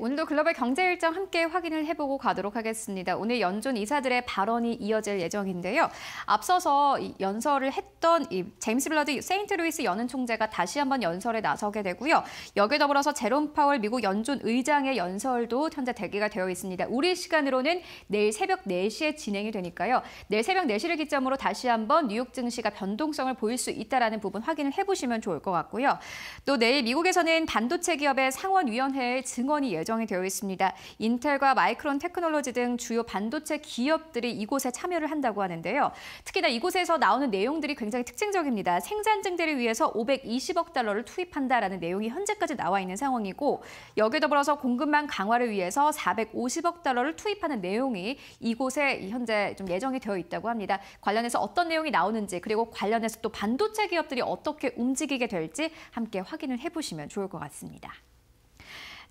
오늘도 글로벌 경제 일정 함께 확인을 해보고 가도록 하겠습니다. 오늘 연준 이사들의 발언이 이어질 예정인데요. 앞서서 연설을 했던 이 제임스 블러드 세인트루이스 연은 총재가 다시 한번 연설에 나서게 되고요. 여기에 더불어서 제롬 파월 미국 연준 의장의 연설도 현재 대기가 되어 있습니다. 우리 시간으로는 내일 새벽 4시에 진행이 되니까요. 내일 새벽 4시를 기점으로 다시 한번 뉴욕 증시가 변동성을 보일 수 있다는 부분 확인을 해보시면 좋을 것 같고요. 또 내일 미국에서는 반도체 기업의 상원위원회의 증언이 예정이 되어 있습니다. 인텔과 마이크론 테크놀로지 등 주요 반도체 기업들이 이곳에 참여를 한다고 하는데요. 특히나 이곳에서 나오는 내용들이 굉장히 특징적입니다. 생산 증대를 위해서 520억 달러를 투입한다라는 내용이 현재까지 나와 있는 상황이고 여기에 더불어서 공급망 강화를 위해서 450억 달러를 투입하는 내용이 이곳에 현재 좀 예정이 되어 있다고 합니다. 관련해서 어떤 내용이 나오는지 그리고 관련해서 또 반도체 기업들이 어떻게 움직이게 될지 함께 확인을 해보시면 좋을 것 같습니다.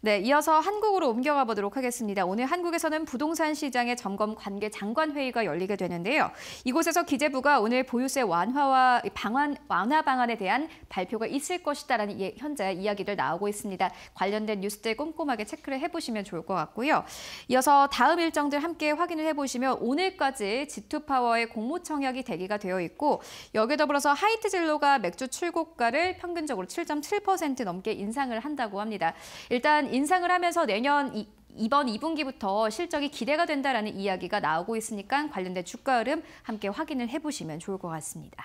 네, 이어서 한국으로 옮겨가 보도록 하겠습니다. 오늘 한국에서는 부동산 시장의 점검 관계 장관 회의가 열리게 되는데요. 이곳에서 기재부가 오늘 보유세 완화와 방안 완화 방안에 대한 발표가 있을 것이다라는 예, 현재 이야기들 나오고 있습니다. 관련된 뉴스들 꼼꼼하게 체크를 해보시면 좋을 것 같고요. 이어서 다음 일정들 함께 확인을 해보시면 오늘까지 G2 파워의 공모 청약이 대기가 되어 있고 여기에 더불어서 하이트 진로가 맥주 출고가를 평균적으로 7.7% 넘게 인상을 한다고 합니다. 일단 인상을 하면서 내년 이, 이번 2분기부터 실적이 기대가 된다라는 이야기가 나오고 있으니까 관련된 주가 흐름 함께 확인을 해보시면 좋을 것 같습니다.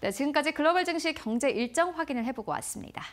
네, 지금까지 글로벌 증시 경제 일정 확인을 해보고 왔습니다.